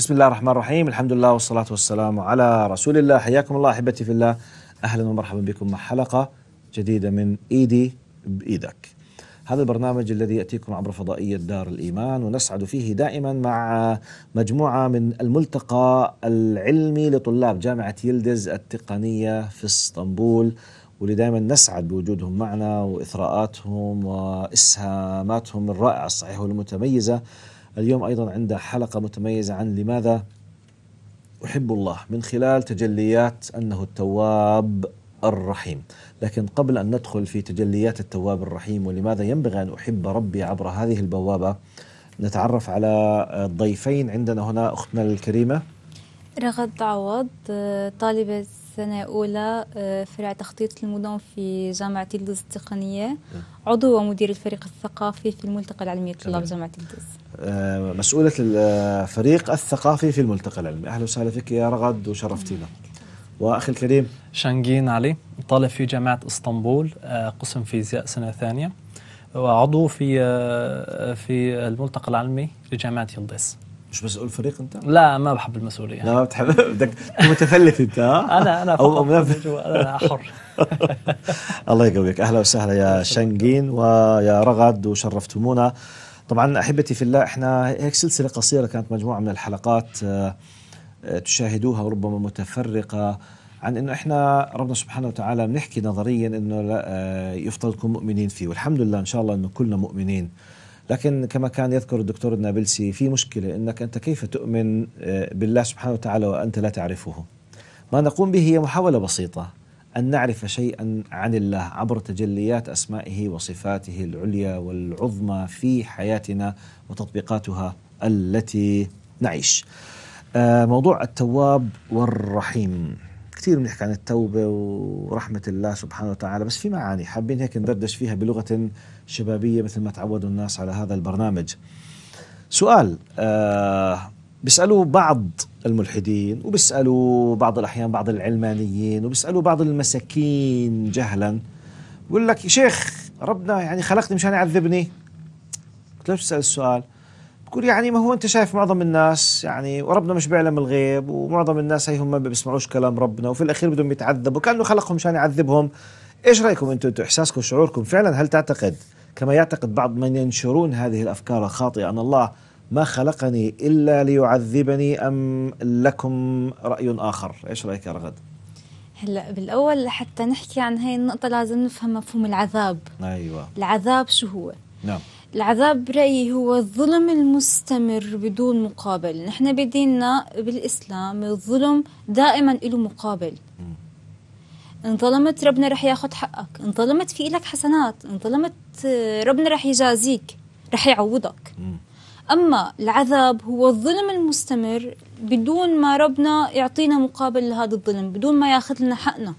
بسم الله الرحمن الرحيم الحمد لله والصلاة والسلام على رسول الله حياكم الله أحبتي في الله أهلا ومرحبا بكم مع حلقة جديدة من إيدي بإيدك هذا البرنامج الذي يأتيكم عبر فضائية دار الإيمان ونسعد فيه دائما مع مجموعة من الملتقى العلمي لطلاب جامعة يلدز التقنية في اسطنبول واللي دائما نسعد بوجودهم معنا وإثراءاتهم وإسهاماتهم الرائعة الصحيحة والمتميزة اليوم أيضا عنده حلقة متميزة عن لماذا أحب الله من خلال تجليات أنه التواب الرحيم لكن قبل أن ندخل في تجليات التواب الرحيم ولماذا ينبغي أن أحب ربي عبر هذه البوابة نتعرف على الضيفين عندنا هنا أختنا الكريمة رغد عوض طالبة سنة أولى آه، فرع تخطيط المدن في جامعة يلدز التقنية نعم. عضو ومدير الفريق الثقافي في الملتقى العلمي لطلاب جامعة يلدز آه، مسؤولة الفريق آه، الثقافي في الملتقى العلمي أهلا وسهلا فيك يا رغد وشرفتينا وأخي الكريم شانجين علي طالب في جامعة اسطنبول قسم فيزياء سنة ثانية وعضو في في الملتقى العلمي لجامعة يلدز مش مسؤول فريق انت؟ لا ما بحب المسؤوليه لا ما بتحب بدك متخلف انت انا انا او انا حر الله يقويك اهلا وسهلا يا شنقين ويا رغد وشرفتمونا طبعا احبتي في الله احنا هيك سلسله قصيره كانت مجموعه من الحلقات آه، آه، تشاهدوها وربما متفرقه عن انه احنا ربنا سبحانه وتعالى بنحكي نظريا انه آه، يفضلكم مؤمنين فيه والحمد لله ان شاء الله انه كلنا مؤمنين لكن كما كان يذكر الدكتور النابلسي في مشكلة أنك أنت كيف تؤمن آه، بالله سبحانه وتعالى وأنت لا تعرفه ما نقوم به هي محاولة بسيطة أن نعرف شيئا عن الله عبر تجليات أسمائه وصفاته العليا والعظمى في حياتنا وتطبيقاتها التي نعيش آه، موضوع التواب والرحيم كثير بنحكي عن التوبة ورحمة الله سبحانه وتعالى بس في معاني حابين هيك ندردش فيها بلغة شبابية مثل ما تعودوا الناس على هذا البرنامج سؤال آه بيسألوا بعض الملحدين وبيسألوا بعض الأحيان بعض العلمانيين وبيسألوا بعض المساكين جهلا بقول لك يا شيخ ربنا يعني خلقني مشان يعذبني قلت له بسأل السؤال بقول يعني ما هو أنت شايف معظم الناس يعني وربنا مش بيعلم الغيب ومعظم الناس هي هم ما بيسمعوش كلام ربنا وفي الأخير بدهم يتعذبوا كأنه خلقهم مشان يعذبهم إيش رأيكم أنتم أنتم إحساسكم شعوركم فعلا هل تعتقد كما يعتقد بعض من ينشرون هذه الافكار الخاطئه ان الله ما خلقني الا ليعذبني ام لكم راي اخر؟ ايش رايك يا رغد؟ هلا بالاول حتى نحكي عن هاي النقطه لازم نفهم مفهوم العذاب ايوه العذاب شو هو؟ نعم العذاب برأيي هو الظلم المستمر بدون مقابل نحن بديننا بالإسلام الظلم دائما له مقابل انظلمت ربنا رح ياخد حقك انظلمت في لك حسنات انظلمت آه، ربنا رح يجازيك رح يعوضك أما العذاب هو الظلم المستمر بدون ما ربنا يعطينا مقابل لهذا الظلم بدون ما ياخذ لنا حقنا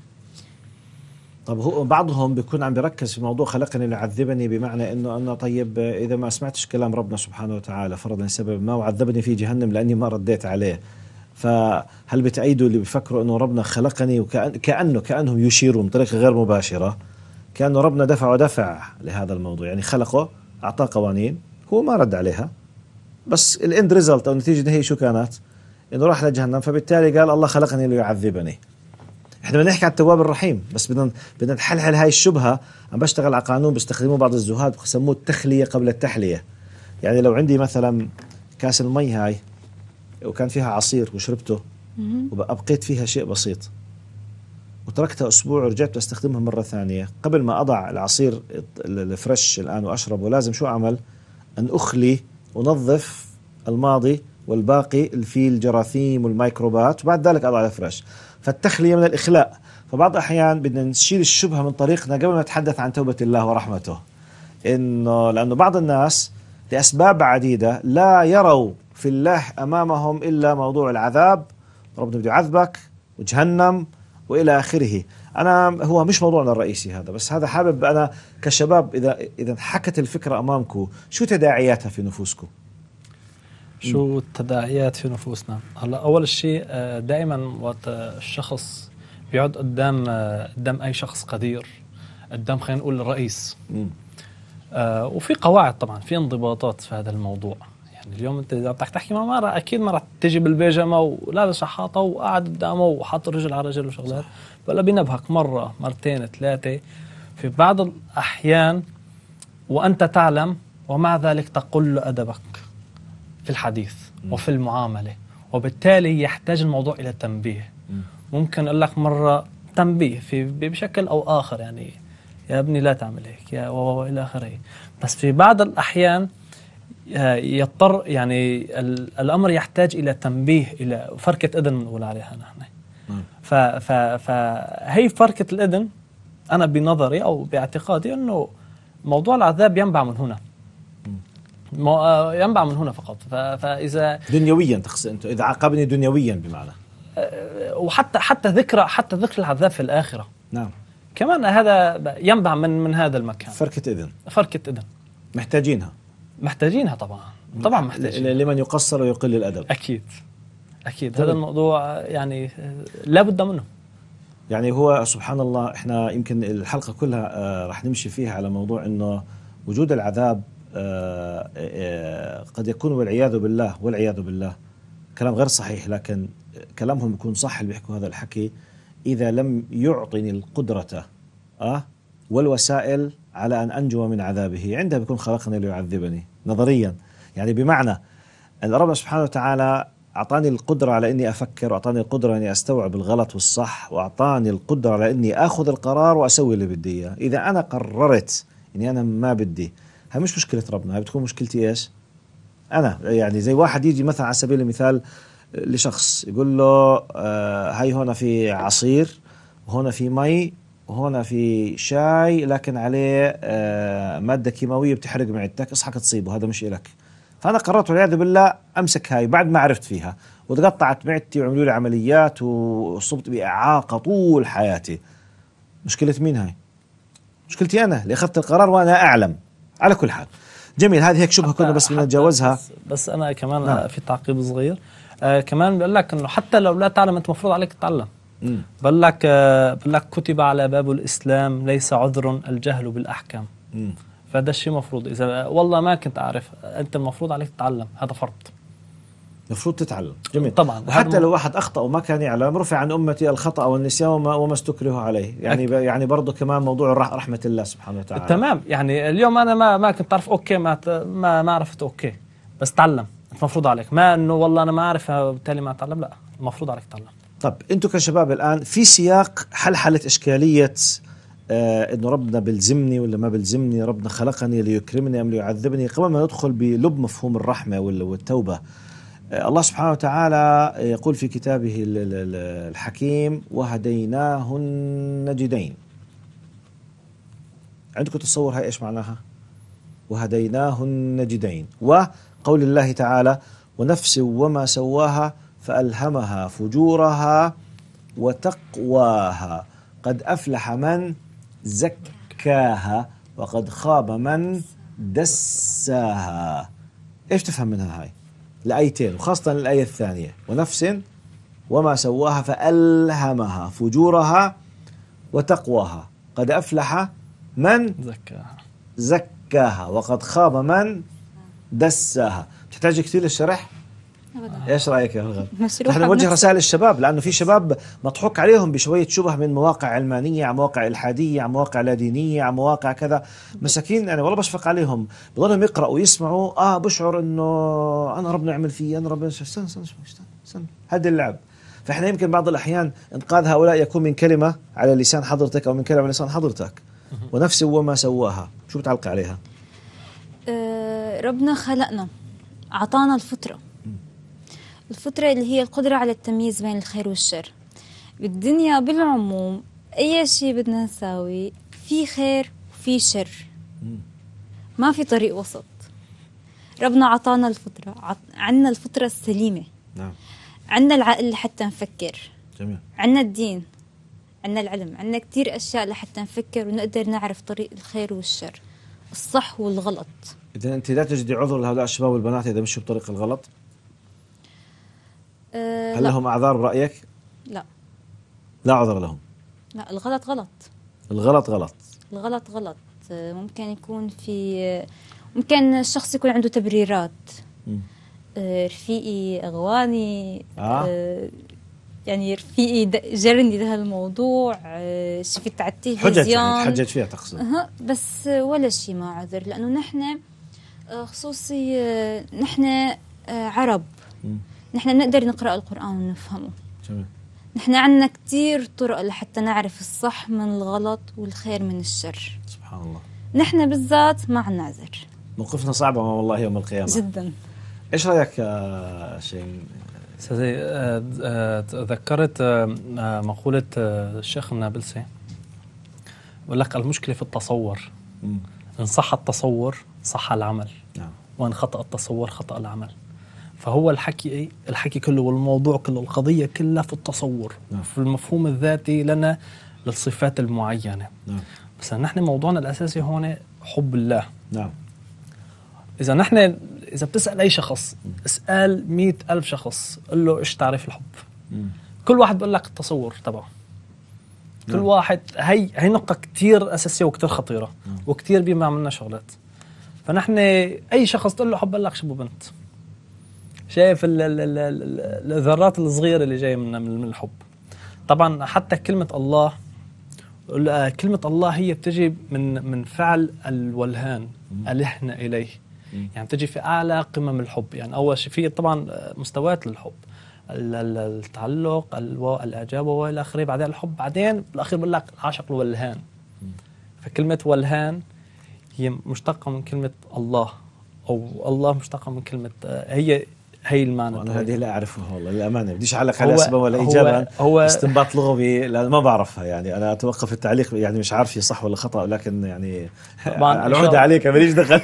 طب هو بعضهم بيكون عم بيركز في موضوع خلقني ليعذبني بمعنى انه انا طيب آه، اذا ما سمعتش كلام ربنا سبحانه وتعالى فرضا لسبب ما وعذبني في جهنم لاني ما رديت عليه فهل بتأيدوا اللي بيفكروا انه ربنا خلقني وكأن كأنه كأنهم يشيروا بطريقه غير مباشره كأنه ربنا دفع ودفع لهذا الموضوع يعني خلقه أعطاه قوانين هو ما رد عليها بس الاند ريزلت أو النتيجة النهائية شو كانت إنه راح لجهنم فبالتالي قال الله خلقني ليعذبني احنا بدنا نحكي عن التواب الرحيم بس بدنا بدنا نحلحل هاي الشبهه عم بشتغل على قانون بيستخدموه بعض الزهاد بسموه التخليه قبل التحليه يعني لو عندي مثلا كاس المي هاي وكان فيها عصير وشربته وابقيت فيها شيء بسيط وتركتها اسبوع ورجعت استخدمها مره ثانيه قبل ما اضع العصير الفريش الان واشربه لازم شو اعمل ان اخلي انظف الماضي والباقي اللي فيه الجراثيم والميكروبات وبعد ذلك اضع الفريش فالتخليه من الاخلاء فبعض الاحيان بدنا نشيل الشبهه من طريقنا قبل ما نتحدث عن توبه الله ورحمته انه لانه بعض الناس لاسباب عديده لا يروا في الله امامهم الا موضوع العذاب ربنا بده يعذبك وجهنم والى اخره انا هو مش موضوعنا الرئيسي هذا بس هذا حابب انا كشباب اذا اذا حكت الفكره امامكم شو تداعياتها في نفوسكم شو التداعيات في نفوسنا هلا اول شيء آه، دائما وقت الشخص بيقعد قدام آه، قدام اي شخص قدير قدام خلينا نقول الرئيس آه وفي قواعد طبعا في انضباطات في هذا الموضوع يعني اليوم انت اذا بدك تحكي مع مره اكيد ما رح تجي بالبيجامه ولابس حاطه وقاعد قدامه وحاط رجل على رجل وشغلات بلا بينبهك مره مرتين ثلاثه في بعض الاحيان وانت تعلم ومع ذلك تقل ادبك في الحديث م. وفي المعامله وبالتالي يحتاج الموضوع الى تنبيه ممكن اقول لك مره تنبيه في بشكل او اخر يعني يا ابني لا تعمل هيك يا والى اخره بس في بعض الاحيان آه، يضطر يعني الامر يحتاج الى تنبيه الى فركه اذن بنقول عليها نحن نعم. فهي فركه الاذن انا بنظري او باعتقادي انه موضوع العذاب ينبع من هنا آه، ينبع من هنا فقط فاذا دنيويا تقصد انت اذا عاقبني دنيويا بمعنى آه، وحتى حتى ذكرى حتى ذكر العذاب في الاخره نعم كمان هذا ينبع من من هذا المكان فركه اذن فركه اذن محتاجينها محتاجينها طبعا طبعا محتاجين لمن يقصر ويقل الادب اكيد اكيد طبعا. هذا الموضوع يعني لا بد منه يعني هو سبحان الله احنا يمكن الحلقه كلها آه رح نمشي فيها على موضوع انه وجود العذاب آه آه قد يكون والعياذ بالله والعياذ بالله كلام غير صحيح لكن كلامهم يكون صح اللي بيحكوا هذا الحكي اذا لم يعطني القدره اه والوسائل على ان انجو من عذابه عندها بيكون خلقني ليعذبني نظريا يعني بمعنى أن ربنا سبحانه وتعالى أعطاني القدرة على إني أفكر وأعطاني القدرة إني أستوعب الغلط والصح وأعطاني القدرة على إني أخذ القرار وأسوي اللي بدي إياه إذا أنا قررت إني أنا ما بدي هاي مش مشكلة ربنا هاي بتكون مشكلتي إيش أنا يعني زي واحد يجي مثلا على سبيل المثال لشخص يقول له آه هاي هنا في عصير وهنا في مي هنا في شاي لكن عليه آه، ماده كيماويه بتحرق معدتك اصحك تصيبه هذا مش إلك فانا قررت والعياذ بالله امسك هاي بعد ما عرفت فيها وتقطعت معدتي وعملوا لي عمليات وصبت باعاقه طول حياتي مشكله مين هاي مشكلتي انا اللي اخذت القرار وانا اعلم على كل حال جميل هذه هيك شبهه كنا بس بدنا نتجاوزها بس, بس انا كمان آه، نعم. في تعقيب صغير آه كمان بقول لك انه حتى لو لا تعلم انت مفروض عليك تتعلم بقول لك بقول لك كتب على باب الاسلام ليس عذر الجهل بالاحكام فهذا الشيء مفروض اذا والله ما كنت اعرف انت المفروض عليك تتعلم هذا فرض المفروض تتعلم جميل طبعا وحتى لو واحد اخطا وما كان يعلم رفع عن امتي الخطا والنسيان وما, وما استكرهوا عليه يعني أك... يعني برضه كمان موضوع رحمه الله سبحانه وتعالى تمام يعني اليوم انا ما ما كنت اعرف اوكي ما ما, ما عرفت اوكي بس تعلم المفروض عليك ما انه والله انا ما اعرف بالتالي ما اتعلم لا المفروض عليك تتعلم طب انتم كشباب الان في سياق حلحله اشكاليه آه انه ربنا بلزمني ولا ما بلزمني ربنا خلقني ليكرمني ام ليعذبني قبل ما ندخل بلب مفهوم الرحمه والتوبه آه الله سبحانه وتعالى يقول في كتابه الحكيم وهديناه النجدين عندكم تصور هاي ايش معناها وهديناه النجدين وقول الله تعالى ونفس وما سواها فألهمها فجورها وتقواها قد أفلح من زكاها وقد خاب من دساها ايش تفهم منها هاي الآيتين وخاصة الآية الثانية ونفس وما سواها فألهمها فجورها وتقواها قد أفلح من زكاها زكاها وقد خاب من دساها تحتاج كثير للشرح أبدا. ايش رايك يا رغم؟ نحن نوجه رسائل للشباب لانه في شباب مضحوك عليهم بشويه شبه من مواقع علمانيه على مواقع الحاديه على مواقع لا دينيه على مواقع كذا مساكين انا يعني والله بشفق عليهم بضلهم يقراوا ويسمعوا اه بشعر انه انا ربنا يعمل فيي انا ربنا استنى استنى استنى استنى هذا اللعب فاحنا يمكن بعض الاحيان انقاذ هؤلاء يكون من كلمه على لسان حضرتك او من كلمه على لسان حضرتك ونفس وما سواها شو بتعلق عليها؟ أه ربنا خلقنا اعطانا الفطره الفطرة اللي هي القدرة على التمييز بين الخير والشر بالدنيا بالعموم أي شيء بدنا نساوي في خير وفي شر ما في طريق وسط ربنا عطانا الفطرة عط... عنا الفطرة السليمة نعم عنا العقل لحتى نفكر جميل عنا الدين عنا العلم عنا كتير أشياء لحتى نفكر ونقدر نعرف طريق الخير والشر الصح والغلط إذا أنت لا تجدي عذر لهؤلاء الشباب والبنات إذا مشوا بطريق الغلط أه هل لا. لهم اعذار برايك؟ لا لا عذر لهم لا الغلط غلط الغلط غلط الغلط غلط أه، ممكن يكون في ممكن الشخص يكون عنده تبريرات أه، رفيقي اغواني آه. أه، يعني رفيقي جرني لهالموضوع شفت على يعني، التلفزيون حجت يعني فيها تقصد بس ولا شيء ما عذر لانه نحن خصوصي نحن عرب م. نحن نقدر نقرأ القرآن ونفهمه جميل نحن عندنا كثير طرق لحتى نعرف الصح من الغلط والخير من الشر سبحان الله نحن بالذات ما عندنا عذر موقفنا صعب امام الله يوم القيامه جدا ايش رايك يا شيماء سيدي آه، آه، تذكرت آه، مقولة الشيخ النابلسي بقول يقول لك المشكلة في التصور إن صح التصور صح العمل نعم. وإن خطأ التصور خطأ العمل فهو الحكي ايه؟ الحكي كله والموضوع كله القضيه كلها في التصور نعم. في المفهوم الذاتي لنا للصفات المعينه نعم. بس نحن موضوعنا الاساسي هون حب الله نعم اذا نحن اذا بتسال اي شخص اسال مئة ألف شخص قل له ايش تعريف الحب مم. كل واحد بقول لك التصور تبعه كل نعم. واحد هي هي نقطه كثير اساسيه وكثير خطيره مم. نعم. وكثير بيمنع منا شغلات فنحن اي شخص تقول له حب قال لك بنت مم. شايف الذرات الصغيره اللي جايه من الحب طبعا حتى كلمه الله كلمة الله هي بتجي من من فعل الولهان ألهنا إليه يعني بتجي في أعلى قمم الحب يعني أول شيء في طبعا مستويات للحب التعلق الإعجاب وإلى آخره بعدين الحب بعدين بالأخير بقول لك العاشق الولهان فكلمة ولهان هي مشتقة من كلمة الله أو الله مشتقة من كلمة هي هي المعنى والله هذه لا اعرفها والله للامانه بديش اعلق على سببا ولا ايجابا هو استنباط لغوي لأن ما بعرفها يعني انا اتوقف التعليق يعني مش عارف هي صح ولا خطا ولكن يعني طبعا العوده عليك ماليش دخل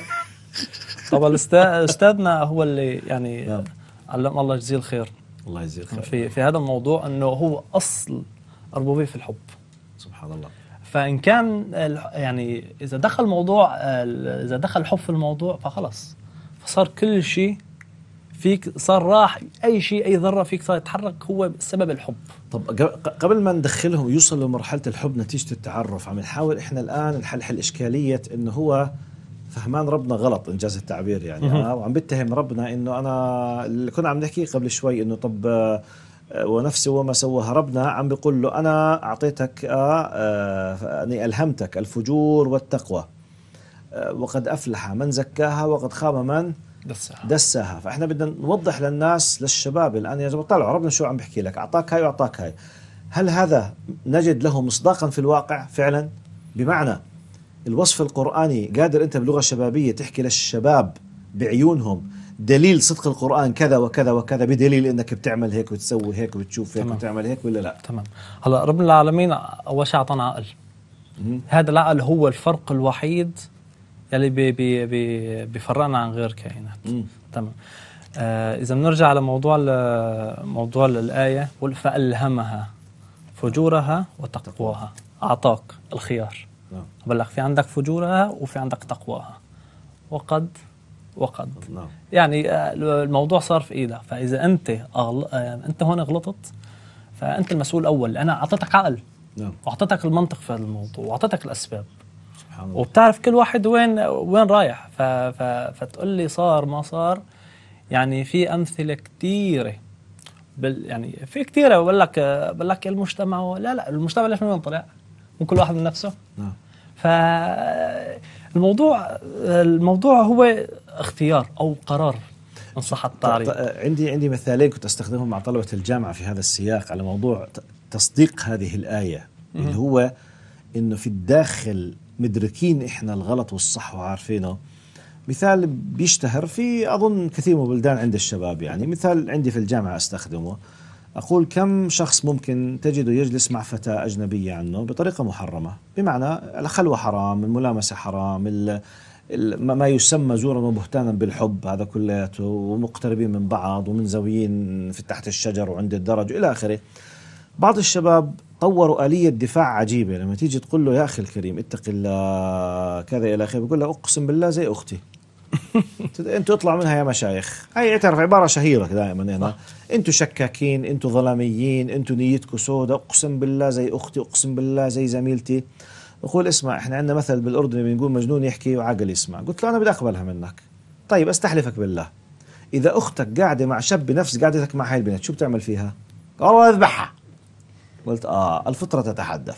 طبعا استاذنا هو اللي يعني نعم. علم الله يجزيه الخير الله يجزيه الخير في في هذا الموضوع انه هو اصل الربوبيه في الحب سبحان الله فان كان يعني اذا دخل موضوع اذا دخل الحب في الموضوع فخلص فصار كل شيء فيك صار راح اي شيء اي ذره فيك صار يتحرك هو سبب الحب طب قبل ما ندخلهم يوصلوا لمرحله الحب نتيجه التعرف عم نحاول احنا الان نحلحل اشكاليه انه هو فهمان ربنا غلط انجاز التعبير يعني وعم بتهم ربنا انه انا اللي كنا عم نحكي قبل شوي انه طب آه، ونفسي وما سواها ربنا عم بيقول له انا اعطيتك اني آه، آه، يعني الهمتك الفجور والتقوى وقد افلح من زكاها وقد خاب من دساها دساها فاحنا بدنا نوضح للناس للشباب الان يا جماعه طلعوا ربنا شو عم بحكي لك اعطاك هاي واعطاك هاي هل هذا نجد له مصداقا في الواقع فعلا بمعنى الوصف القراني قادر انت بلغه شبابيه تحكي للشباب بعيونهم دليل صدق القرآن كذا وكذا وكذا بدليل انك بتعمل هيك وتسوي هيك وتشوف هيك تمام. وتعمل هيك ولا لا؟ تمام هلا رب العالمين اول شيء اعطانا عقل هذا العقل هو الفرق الوحيد يلي بي بي بي بيفرقنا عن غير كائنات تمام آه اذا بنرجع لموضوع موضوع الايه فالهمها فجورها وتقواها اعطاك الخيار نعم بقول لك في عندك فجورها وفي عندك تقواها وقد وقد نعم يعني آه، الموضوع صار في ايدك فاذا انت أغل... آه، انت هون غلطت فانت المسؤول الاول انا اعطيتك عقل نعم واعطيتك المنطق في هذا الموضوع واعطيتك الاسباب وبتعرف كل واحد وين وين رايح ف ف فتقول لي صار ما صار يعني في امثله كثيره بال يعني في كثيره بقول لك بقول لك المجتمع لا لا المجتمع ليش من وين طلع؟ من كل واحد من نفسه نعم فالموضوع الموضوع هو اختيار او قرار ان صح طيب، التعريف طيب، آه، عندي عندي مثالين كنت استخدمهم مع طلبه الجامعه في هذا السياق على موضوع تصديق هذه الايه اللي هو انه في الداخل مدركين احنا الغلط والصح وعارفينه مثال بيشتهر في اظن كثير من البلدان عند الشباب يعني مثال عندي في الجامعه استخدمه اقول كم شخص ممكن تجده يجلس مع فتاه اجنبيه عنه بطريقه محرمه بمعنى الخلوه حرام الملامسه حرام ما يسمى زورا وبهتانا بالحب هذا كلياته ومقتربين من بعض ومنزويين في تحت الشجر وعند الدرج الى اخره بعض الشباب طوروا آلية دفاع عجيبة لما تيجي تقول له يا أخي الكريم اتق الله كذا إلى آخره بقول له أقسم بالله زي أختي انتوا اطلعوا منها يا مشايخ هاي اعترف عباره شهيره دائما هنا انتوا شكاكين انتوا ظلاميين انتوا نيتكم سودة اقسم بالله زي اختي اقسم بالله زي زميلتي بقول اسمع احنا عندنا مثل بالاردن بنقول مجنون يحكي وعقل يسمع قلت له انا بدي اقبلها منك طيب استحلفك بالله اذا اختك قاعده مع شاب بنفس قعدتك مع هاي البنت شو بتعمل فيها والله اذبحها قلت اه الفطره تتحدث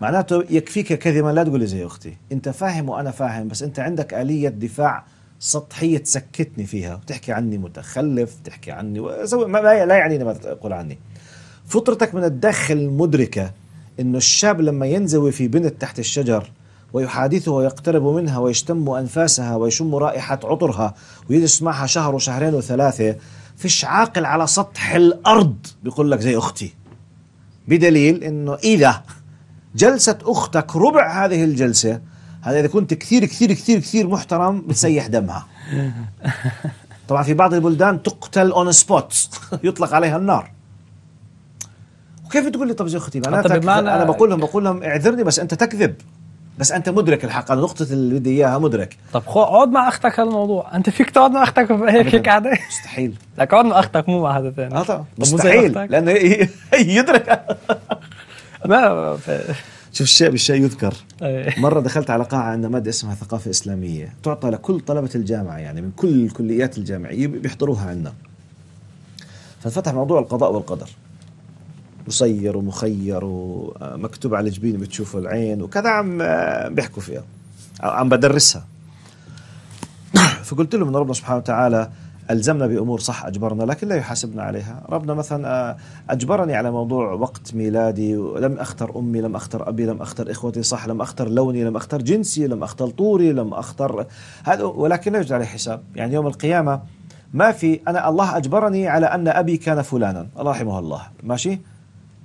معناته يكفيك كذبا لا تقول لي زي اختي انت فاهم وانا فاهم بس انت عندك اليه دفاع سطحيه تسكتني فيها وتحكي عني متخلف تحكي عني ما لا يعنيني ما تقول عني فطرتك من الداخل مدركه انه الشاب لما ينزوي في بنت تحت الشجر ويحادثه ويقترب منها ويشتم انفاسها ويشم رائحه عطرها ويجلس معها شهر وشهرين وثلاثه فيش عاقل على سطح الارض بيقول لك زي اختي بدليل انه اذا جلسة اختك ربع هذه الجلسة هذا اذا كنت كثير كثير كثير كثير محترم بتسيح دمها طبعا في بعض البلدان تقتل اون سبوت يطلق عليها النار وكيف تقول لي طب زي اختي انا انا بقول لهم بقول لهم اعذرني بس انت تكذب بس انت مدرك الحق انا نقطه اللي بدي اياها مدرك طب خو اقعد مع اختك هالموضوع انت فيك تقعد مع اختك هيك هيك قاعده مستحيل لك اقعد مع اختك مو مع حدا ثاني اه طبعا مستحيل لانه يدرك ما شوف الشيء بالشيء يذكر إيه. مرة دخلت على قاعة عندنا مادة اسمها ثقافة إسلامية تعطى لكل طلبة الجامعة يعني من كل الكليات الجامعية بيحضروها عندنا فانفتح موضوع القضاء والقدر مصير ومخير ومكتوب على الجبين بتشوفه العين وكذا عم آه، بيحكوا فيها عم بدرسها فقلت لهم ان ربنا سبحانه وتعالى الزمنا بامور صح اجبرنا لكن لا يحاسبنا عليها، ربنا مثلا آه، اجبرني على موضوع وقت ميلادي ولم اختر امي، لم اختر ابي، لم اختر اخوتي صح، لم اختر لوني، لم اختر جنسي، لم اختر طوري لم اختر هذا ولكن لا يوجد عليه حساب، يعني يوم القيامه ما في انا الله اجبرني على ان ابي كان فلانا، الله رحمه الله، ماشي؟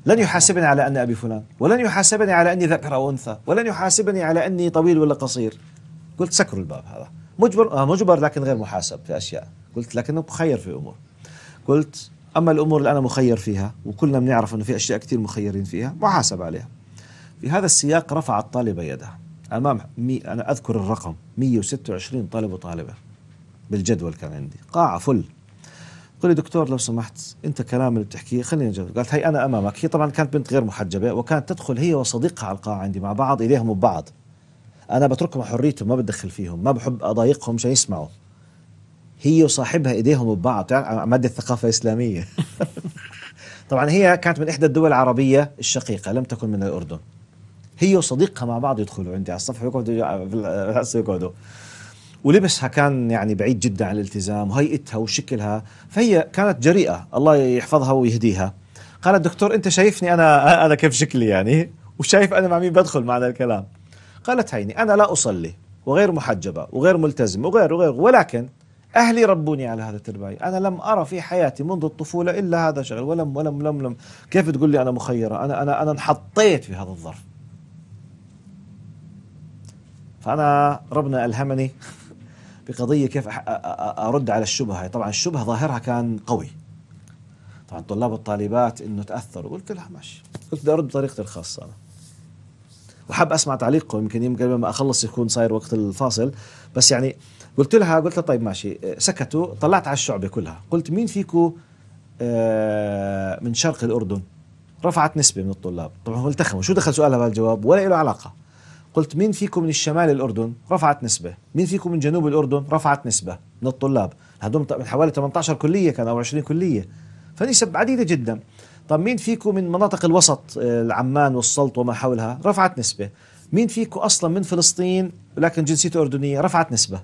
لن يحاسبني على أن أبي فلان ولن يحاسبني على أني ذكر أو أنثى ولن يحاسبني على أني طويل ولا قصير قلت سكروا الباب هذا مجبر آه مجبر لكن غير محاسب في أشياء قلت لكنه مخير في أمور قلت أما الأمور اللي أنا مخير فيها وكلنا بنعرف أنه في أشياء كثير مخيرين فيها محاسب عليها في هذا السياق رفع الطالبة يده أمام مي أنا أذكر الرقم 126 طالب وطالبة بالجدول كان عندي قاعة فل قل لي دكتور لو سمحت انت كلام اللي بتحكيه خليني نجرب قالت هي انا امامك هي طبعا كانت بنت غير محجبه وكانت تدخل هي وصديقها على القاعه عندي مع بعض ايديهم ببعض انا بتركهم حريتهم ما بتدخل فيهم ما بحب اضايقهم عشان يسمعوا هي وصاحبها ايديهم ببعض يعني ماده ثقافه اسلاميه طبعا هي كانت من احدى الدول العربيه الشقيقه لم تكن من الاردن هي وصديقها مع بعض يدخلوا عندي على الصفحه يقعدوا يقعدوا ولبسها كان يعني بعيد جدا عن الالتزام وهيئتها وشكلها فهي كانت جريئة الله يحفظها ويهديها قالت دكتور أنت شايفني أنا أنا كيف شكلي يعني وشايف أنا مع مين بدخل مع هذا الكلام قالت هيني أنا لا أصلي وغير محجبة وغير ملتزم وغير وغير ولكن أهلي ربوني على هذا الترباية أنا لم أرى في حياتي منذ الطفولة إلا هذا شغل ولم ولم لم لم كيف تقول لي أنا مخيرة أنا أنا أنا انحطيت في هذا الظرف فأنا ربنا ألهمني بقضيه كيف ارد على الشبهه طبعا الشبهه ظاهرها كان قوي طبعا الطلاب والطالبات انه تاثروا قلت لها ماشي قلت بدي ارد بطريقتي الخاصه انا وحاب اسمع تعليقكم يمكن يمكن قبل ما اخلص يكون صاير وقت الفاصل بس يعني قلت لها قلت لها طيب ماشي سكتوا طلعت على الشعبه كلها قلت مين فيكم آه، من شرق الاردن رفعت نسبه من الطلاب طبعا التخموا شو دخل سؤالها بهالجواب ولا له علاقه قلت مين فيكم من الشمال الأردن رفعت نسبة مين فيكم من جنوب الأردن رفعت نسبة من الطلاب هدول من حوالي 18 كلية كان أو 20 كلية فنسب عديدة جدا طب مين فيكم من مناطق الوسط آه، العمان والسلط وما حولها رفعت نسبة مين فيكم أصلا من فلسطين ولكن جنسيته أردنية رفعت نسبة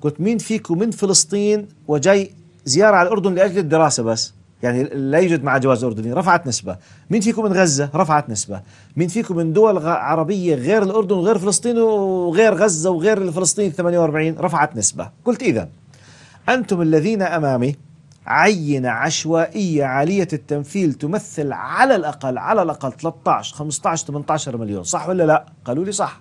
قلت مين فيكم من فلسطين وجاي زيارة على الأردن لأجل الدراسة بس يعني لا يوجد مع جواز أردني رفعت نسبة مين فيكم من غزة رفعت نسبة مين فيكم من دول عربية غير الأردن وغير فلسطين وغير غزة وغير فلسطين 48 رفعت نسبة قلت إذا أنتم الذين أمامي عينة عشوائية عالية التمثيل تمثل على الأقل على الأقل 13 15 18 مليون صح ولا لا قالوا لي صح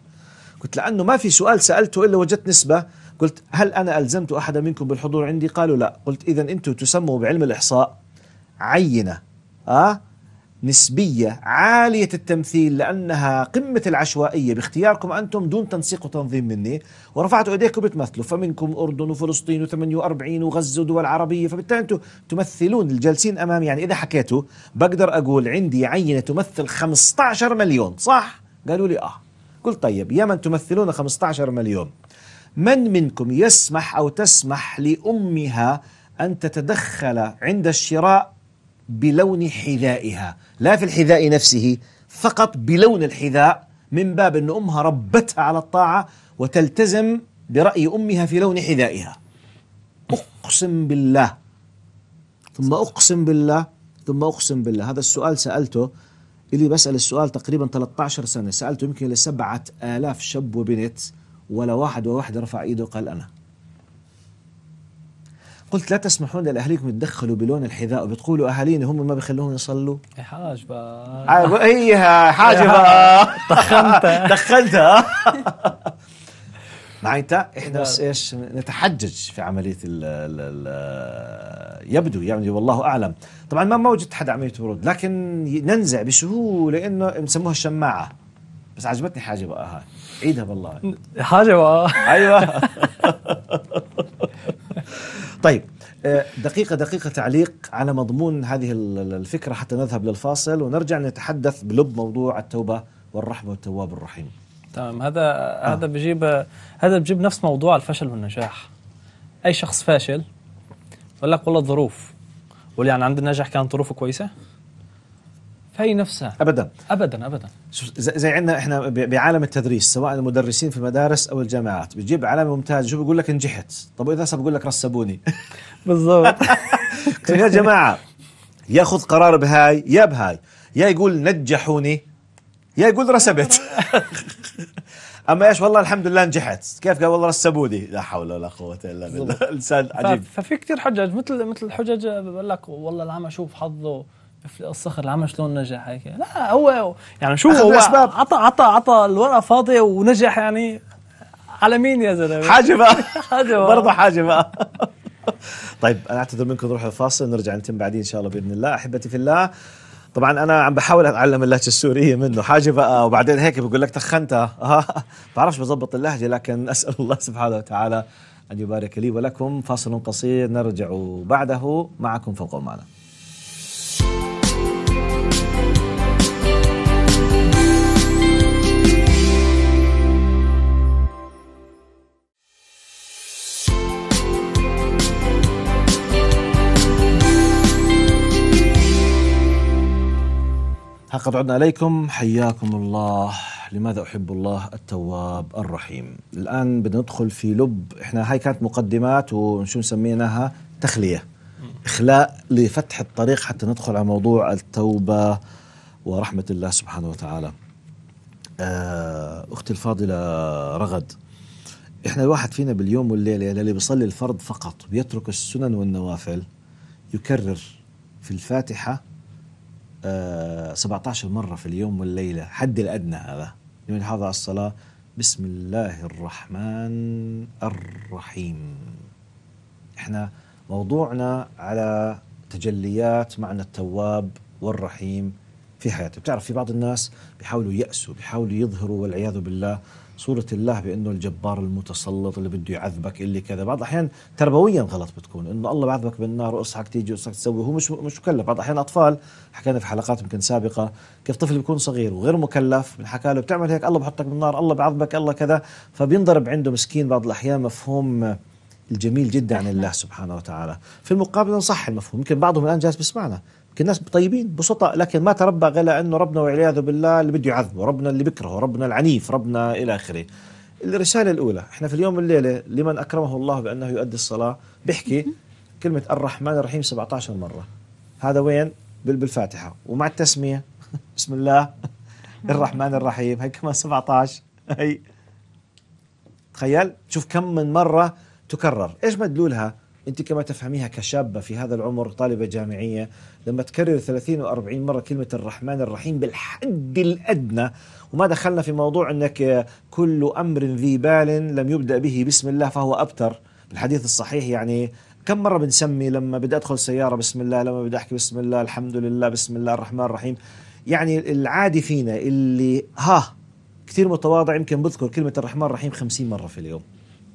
قلت لأنه ما في سؤال سألته إلا وجدت نسبة قلت هل أنا ألزمت أحدا منكم بالحضور عندي قالوا لا قلت إذا أنتم تسموا بعلم الإحصاء عينة أه؟ نسبية عالية التمثيل لأنها قمة العشوائية باختياركم أنتم دون تنسيق وتنظيم مني ورفعت أيديكم بتمثلوا فمنكم أردن وفلسطين و48 وغزة ودول عربية فبالتالي أنتم تمثلون الجالسين أمامي يعني إذا حكيتوا بقدر أقول عندي عينة تمثل 15 مليون صح؟ قالوا لي آه قلت طيب يا من تمثلون 15 مليون من منكم يسمح أو تسمح لأمها أن تتدخل عند الشراء بلون حذائها لا في الحذاء نفسه فقط بلون الحذاء من باب أن أمها ربتها على الطاعة وتلتزم برأي أمها في لون حذائها أقسم بالله ثم أقسم بالله ثم أقسم بالله هذا السؤال سألته اللي بسأل السؤال تقريبا 13 سنة سألته يمكن لسبعة آلاف شاب وبنت ولا واحد وواحد رفع إيده قال أنا قلت لا تسمحون لاهاليكم يتدخلوا بلون الحذاء وبتقولوا اهالينا هم ما بيخلوهم يصلوا يا إيه، حاج بقى آه، إيه، هي حاج بقى دخلتها دخلتها معناتها احنا بس ايش نتحجج في عمليه ال ال يبدو يعني والله اعلم طبعا ما ما وجدت حدا عمليه برود لكن ننزع بسهوله انه مسموها الشماعه بس عجبتني حاجه بقى هاي عيدها بالله حاجه بقى ايوه طيب آه، دقيقة دقيقة تعليق على مضمون هذه الفكرة حتى نذهب للفاصل ونرجع نتحدث بلب موضوع التوبة والرحمة والتواب الرحيم تمام هذا آه. هذا بجيب هذا بجيب نفس موضوع الفشل والنجاح أي شخص فاشل يقول لك والله الظروف واللي يعني عند النجاح كانت ظروفه كويسة هي نفسها ابدا ابدا ابدا زي عندنا احنا بعالم التدريس سواء المدرسين في المدارس او الجامعات بتجيب علامه ممتازه شو بيقول لك نجحت طب واذا صار بقول لك رسبوني بالضبط طيب يا جماعه ياخذ قرار بهاي يا بهاي يا يقول نجحوني يا يقول رسبت اما ايش والله الحمد لله نجحت كيف قال والله رسبوني لا حول ولا قوه الا بالله لسان عجيب ففي كثير حجج مثل مثل الحجج بقول لك والله العمى اشوف حظه الصخر العمل شلون نجح هيك لا هو يعني شو هو الأسباب. عطى عطى عطى الورقه فاضيه ونجح يعني على مين يا زلمه حاجه بقى حاجه بقى برضه حاجه بقى طيب انا اعتذر منكم نروح الفاصل نرجع نتم بعدين ان شاء الله باذن الله احبتي في الله طبعا انا عم بحاول اتعلم اللهجه السوريه منه حاجه بقى وبعدين هيك بقول لك تخنتها بعرفش بظبط اللهجه لكن اسال الله سبحانه وتعالى ان يبارك لي ولكم فاصل قصير نرجع بعده معكم فوق عمانه قد عدنا اليكم حياكم الله لماذا أحب الله التواب الرحيم الآن بدنا ندخل في لب إحنا هاي كانت مقدمات وشو سميناها تخلية إخلاء لفتح الطريق حتى ندخل على موضوع التوبة ورحمة الله سبحانه وتعالى آه، أختي الفاضلة رغد إحنا الواحد فينا باليوم والليلة اللي بيصلي الفرض فقط بيترك السنن والنوافل يكرر في الفاتحة 17 آه، مرة في اليوم والليلة حد الأدنى هذا لمن حضر الصلاة بسم الله الرحمن الرحيم احنا موضوعنا على تجليات معنى التواب والرحيم في حياته بتعرف في بعض الناس بيحاولوا يأسوا بيحاولوا يظهروا والعياذ بالله صورة الله بأنه الجبار المتسلط اللي بده يعذبك اللي كذا بعض الأحيان تربويا غلط بتكون إنه الله بعذبك بالنار واصحك تيجي واصحك تسوي هو مش مش مكلف بعض الأحيان أطفال حكينا في حلقات يمكن سابقة كيف طفل بيكون صغير وغير مكلف بنحكى له بتعمل هيك الله بحطك بالنار الله بعذبك الله كذا فبينضرب عنده مسكين بعض الأحيان مفهوم الجميل جدا عن الله سبحانه وتعالى في المقابل نصح المفهوم يمكن بعضهم الآن جالس بيسمعنا الناس طيبين بسطاء لكن ما تربى غلا انه ربنا والعياذ بالله اللي بده يعذبه ربنا اللي بكرهه ربنا العنيف ربنا الى اخره الرساله الاولى احنا في اليوم الليله لمن اكرمه الله بانه يؤدي الصلاه بيحكي كلمه الرحمن الرحيم 17 مره هذا وين بالفاتحه ومع التسميه بسم الله الرحمن الرحيم هي كمان 17 هي تخيل شوف كم من مره تكرر ايش مدلولها انت كما تفهميها كشابه في هذا العمر طالبه جامعيه لما تكرر 30 و40 مره كلمه الرحمن الرحيم بالحد الادنى وما دخلنا في موضوع انك كل امر ذي بال لم يبدا به بسم الله فهو ابتر الحديث الصحيح يعني كم مرة بنسمي لما بدي أدخل سيارة بسم الله لما بدي أحكي بسم الله الحمد لله بسم الله الرحمن الرحيم يعني العادي فينا اللي ها كثير متواضع يمكن بذكر كلمة الرحمن الرحيم خمسين مرة في اليوم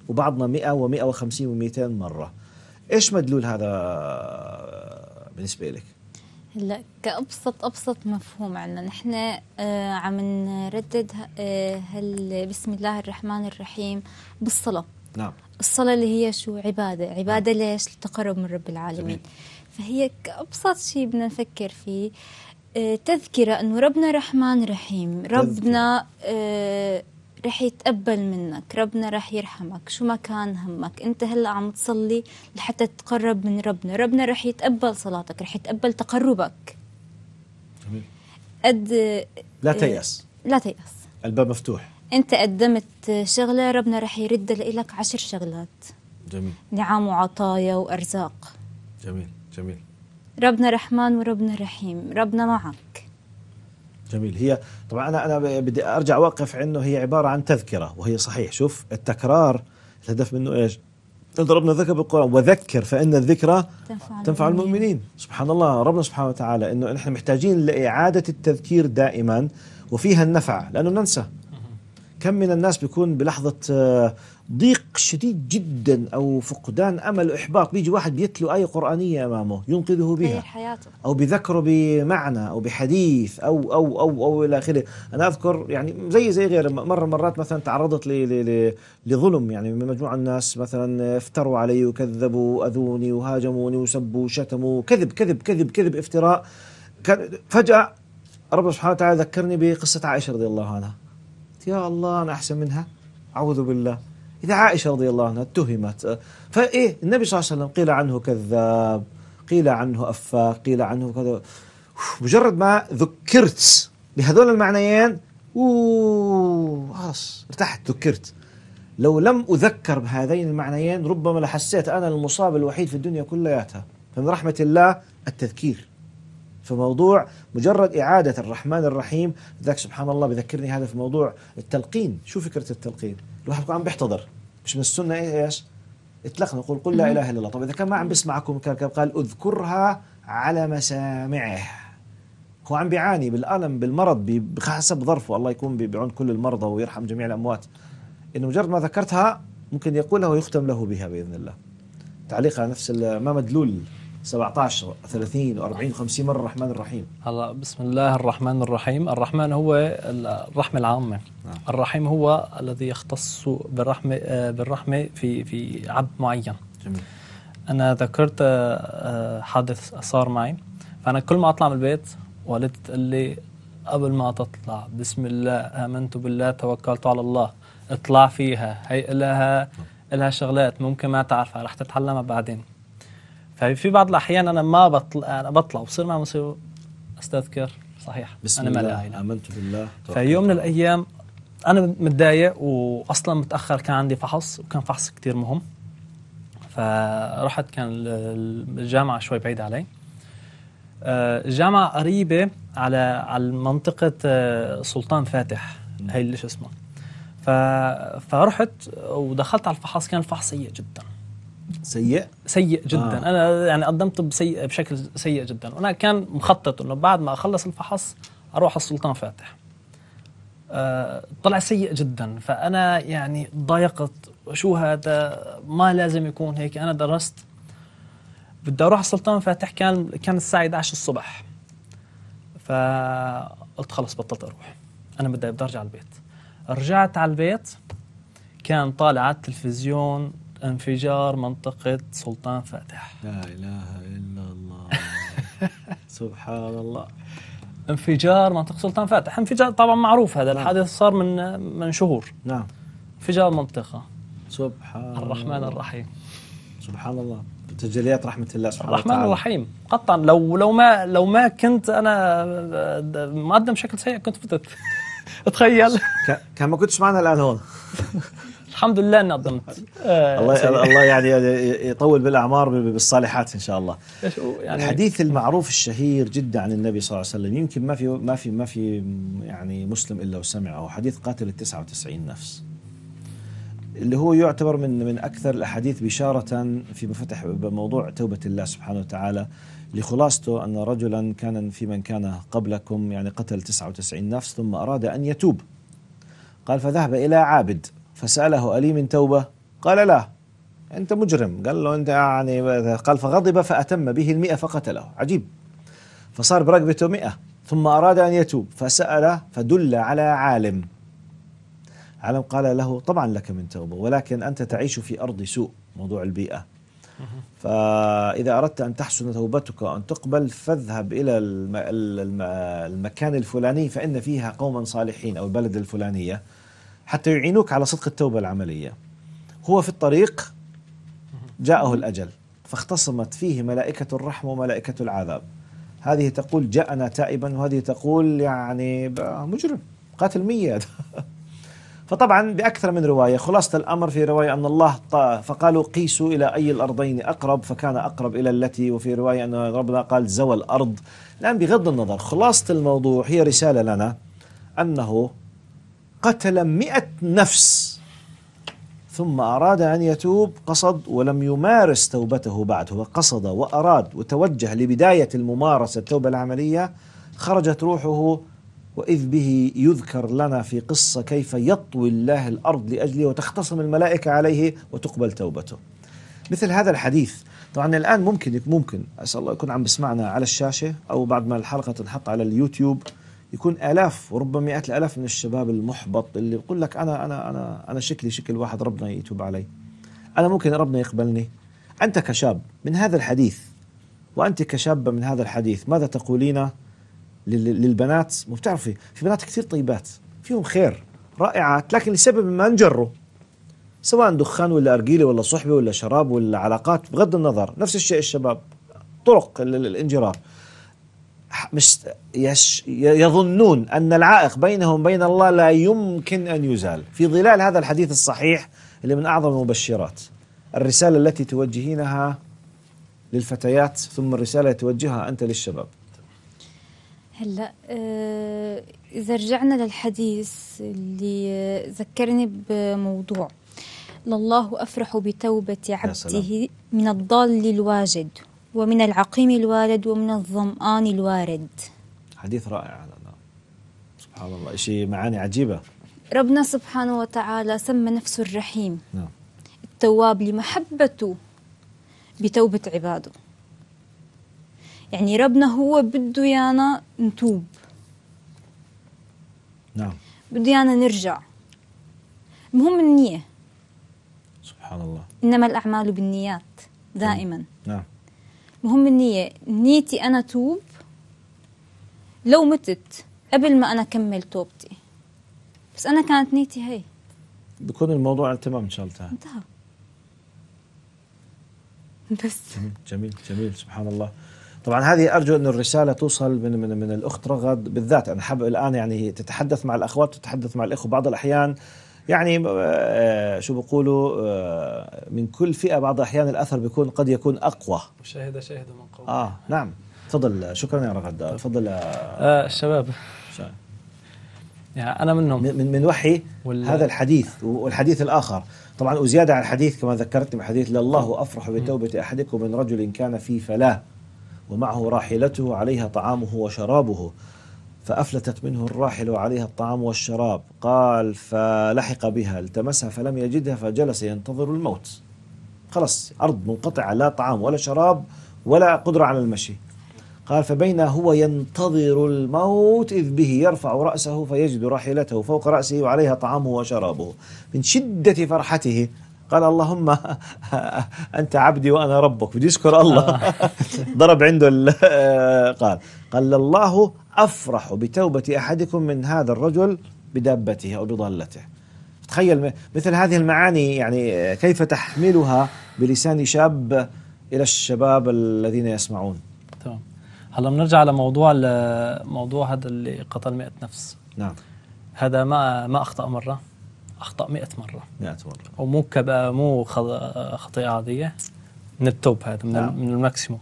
وبعضنا مئة ومئة وخمسين ومئتين مرة ايش مدلول هذا بالنسبه لك؟ هلا كابسط ابسط مفهوم عنا نحن آه عم نردد آه هل بسم الله الرحمن الرحيم بالصلاه نعم الصلاه اللي هي شو عباده نعم. عباده نعم. ليش للتقرب من رب العالمين جميل. فهي كابسط شيء بدنا نفكر فيه آه تذكره انه ربنا رحمن رحيم ربنا آه رح يتقبل منك ربنا رح يرحمك شو ما كان همك انت هلا عم تصلي لحتى تتقرب من ربنا ربنا رح يتقبل صلاتك رح يتقبل تقربك جميل قد لا تيأس آه، لا تيأس الباب مفتوح انت قدمت شغله ربنا رح يرد لك عشر شغلات جميل نعم وعطايا وارزاق جميل جميل ربنا رحمن وربنا رحيم ربنا معك جميل هي طبعا انا انا بدي ارجع واقف انه هي عباره عن تذكره وهي صحيح شوف التكرار الهدف منه ايش؟ ضربنا ذكر بالقران وذكر فان الذكرى تنفع, تنفع المؤمنين سبحان الله ربنا سبحانه وتعالى انه نحن محتاجين لاعاده التذكير دائما وفيها النفع لانه ننسى كم من الناس بيكون بلحظه آه، ضيق شديد جدا أو فقدان أمل وإحباط بيجي واحد بيتلو آية قرآنية أمامه ينقذه إيه، بها حياته. أو بذكره بمعنى أو بحديث أو أو أو أو إلى آخره أنا أذكر يعني زي زي غير مرة مرات مثلا تعرضت لظلم يعني من مجموعة الناس مثلا افتروا علي وكذبوا أذوني وهاجموني وسبوا وشتموا كذب كذب كذب كذب افتراء كان فجأة رب سبحانه وتعالى ذكرني بقصة عائشة رضي الله عنها يا الله أنا أحسن منها أعوذ بالله إذا عائشة رضي الله عنها اتهمت أه، فإيه النبي صلى الله عليه وسلم قيل عنه كذاب قيل عنه أفاق قيل عنه كذا مجرد ما ذكرت بهذول المعنيين اوه خلاص ارتحت ذكرت لو لم أذكر بهذين المعنيين ربما لحسيت أنا المصاب الوحيد في الدنيا كلياتها فمن رحمة الله التذكير فموضوع مجرد إعادة الرحمن الرحيم ذاك سبحان الله بذكرني هذا في موضوع التلقين شو فكرة التلقين الواحد بيكون عم بيحتضر مش من السنه إيه، ايش؟ اطلقنا يقول قل لا اله الا الله طب اذا كان ما عم بيسمعكم قال اذكرها على مسامعه هو عم بيعاني بالالم بالمرض بحسب ظرفه الله يكون بعون كل المرضى ويرحم جميع الاموات انه مجرد ما ذكرتها ممكن يقولها ويختم له بها باذن الله تعليق على نفس ما مدلول 17 30 و40 50 مره الرحمن الرحيم هلا بسم الله الرحمن الرحيم الرحمن هو الرحمه العامه نعم. الرحيم هو الذي يختص بالرحمه بالرحمه في في عبد معين جميل. انا ذكرت آه، حادث صار معي فانا كل ما اطلع من البيت والدتي تقول لي قبل ما تطلع بسم الله امنت بالله توكلت على الله اطلع فيها هي لها نعم. لها شغلات ممكن ما تعرفها رح تتعلمها بعدين ففي بعض الاحيان انا ما بطلع انا بطلع وبصير ما مصيبه استذكر صحيح بسم انا ملاعين امنت بالله في يوم من الايام انا متضايق واصلا متاخر كان عندي فحص وكان فحص كثير مهم فرحت كان الجامعه شوي بعيده علي آه، الجامعه قريبه على على منطقه آه، سلطان فاتح هي اللي شو اسمه فرحت ودخلت على الفحص كان الفحص سيء جدا سيء سيء جدا آه. انا يعني قدمته بسيء بشكل سيء جدا وانا كان مخطط انه بعد ما اخلص الفحص اروح على السلطان فاتح آه طلع سيء جدا فانا يعني ضايقت شو هذا ما لازم يكون هيك انا درست بدي اروح على السلطان فاتح كان كان الساعه 11 الصبح فقلت خلص بطلت اروح انا بدي ارجع على البيت رجعت على البيت كان طالع على التلفزيون انفجار منطقة سلطان فاتح لا إله إلا الله سبحان الله انفجار منطقة سلطان فاتح انفجار طبعا معروف هذا نعم. الحادث صار من من شهور نعم انفجار منطقة سبحان الرحمن الرحيم سبحان الله تجليات رحمة الله سبحانه الرحمن وتعالى. الرحيم قطعا لو لو ما لو ما كنت أنا مقدم بشكل سيء كنت فتت تخيل كان ما كنتش معنا الآن هون الحمد لله نظمت آه، الله الله يعني يطول بالاعمار بالصالحات ان شاء الله يعني الحديث المعروف الشهير جدا عن النبي صلى الله عليه وسلم يمكن ما في ما في ما في يعني مسلم الا وسمعه حديث قاتل ال 99 نفس اللي هو يعتبر من من اكثر الاحاديث بشاره في مفتح موضوع توبه الله سبحانه وتعالى لخلاصته ان رجلا كان في من كان قبلكم يعني قتل 99 نفس ثم اراد ان يتوب قال فذهب الى عابد فسأله ألي من توبة قال لا أنت مجرم قال له أنت يعني قال فغضب فأتم به المئة فقتله عجيب فصار برقبته مئة ثم أراد أن يتوب فسأل فدل على عالم عالم قال له طبعا لك من توبة ولكن أنت تعيش في أرض سوء موضوع البيئة فإذا أردت أن تحسن توبتك وأن تقبل فاذهب إلى المكان الفلاني فإن فيها قوما صالحين أو البلد الفلانية حتى يعينوك على صدق التوبة العملية هو في الطريق جاءه الأجل فاختصمت فيه ملائكة الرحمة وملائكة العذاب هذه تقول جاءنا تائبا وهذه تقول يعني مجرم قاتل مية فطبعا بأكثر من رواية خلاصة الأمر في رواية أن الله فقالوا قيسوا إلى أي الأرضين أقرب فكان أقرب إلى التي وفي رواية أن ربنا قال زوى الأرض الآن بغض النظر خلاصة الموضوع هي رسالة لنا أنه قتل مئة نفس ثم أراد أن يتوب قصد ولم يمارس توبته بعد هو قصد وأراد وتوجه لبداية الممارسة التوبة العملية خرجت روحه وإذ به يذكر لنا في قصة كيف يطوي الله الأرض لأجله وتختصم الملائكة عليه وتقبل توبته مثل هذا الحديث طبعا الآن ممكن ممكن أسأل الله يكون عم بسمعنا على الشاشة أو بعد ما الحلقة تنحط على اليوتيوب يكون الاف وربما مئات الالاف من الشباب المحبط اللي بيقول لك انا انا انا انا شكلي شكل واحد ربنا يتوب علي انا ممكن ربنا يقبلني انت كشاب من هذا الحديث وانت كشابه من هذا الحديث ماذا تقولين للبنات ما بتعرفي في بنات كثير طيبات فيهم خير رائعات لكن لسبب ما انجروا سواء دخان ولا أرجيلة ولا صحبة ولا شراب ولا علاقات بغض النظر نفس الشيء الشباب طرق الانجرار مش يش يظنون أن العائق بينهم بين الله لا يمكن أن يزال في ظلال هذا الحديث الصحيح اللي من أعظم المبشرات الرسالة التي توجهينها للفتيات ثم الرسالة توجهها أنت للشباب هلا آه، إذا رجعنا للحديث اللي ذكرني بموضوع لله أفرح بتوبة عبده من الضال الواجد ومن العقيم الوارد ومن الظمآن الوارد حديث رائع هذا نعم. سبحان الله شيء معاني عجيبة ربنا سبحانه وتعالى سمى نفسه الرحيم نعم. التواب لمحبته بتوبة عباده يعني ربنا هو بده يانا نتوب نعم بده يانا نرجع المهم النية سبحان الله إنما الأعمال بالنيات دائما نعم. مهم النية نيتي أنا توب لو متت قبل ما أنا أكمل توبتي بس أنا كانت نيتي هي بكون الموضوع تمام إن شاء الله انتهى بس جميل جميل سبحان الله طبعا هذه ارجو انه الرساله توصل من من, من الاخت رغد بالذات انا حابب الان يعني تتحدث مع الاخوات تتحدث مع الاخوه بعض الاحيان يعني آه، آه، شو بيقولوا آه، من كل فئه بعض الاحيان الاثر بيكون قد يكون اقوى شاهد شاهد من قوى اه نعم تفضل شكرا يا رغد طيب. تفضل آه الشباب يعني انا منهم من من وحي وال... هذا الحديث والحديث الاخر طبعا وزياده على الحديث كما ذكرتني بحديث لله افرح بتوبه احدكم من رجل كان في فلاه ومعه راحلته عليها طعامه وشرابه فأفلتت منه الراحل وعليها الطعام والشراب قال فلحق بها التمسها فلم يجدها فجلس ينتظر الموت خلص أرض منقطعة لا طعام ولا شراب ولا قدرة على المشي قال فبين هو ينتظر الموت إذ به يرفع رأسه فيجد راحلته فوق رأسه وعليها طعامه وشرابه من شدة فرحته قال اللهم أنت عبدي وأنا ربك بده يشكر الله آه. ضرب عنده آه، قال قال الله أفرح بتوبة أحدكم من هذا الرجل بدابته أو بضالته تخيل مثل هذه المعاني يعني آه، كيف تحملها بلسان شاب إلى الشباب الذين يسمعون تمام هلا بنرجع لموضوع موضوع هذا اللي قتل 100 نفس نعم هذا ما ما أخطأ مرة اخطا 100 مره 100 مره ومو كب... مو خطيئه عاديه من التوب هذا من, نعم. من الماكسيموم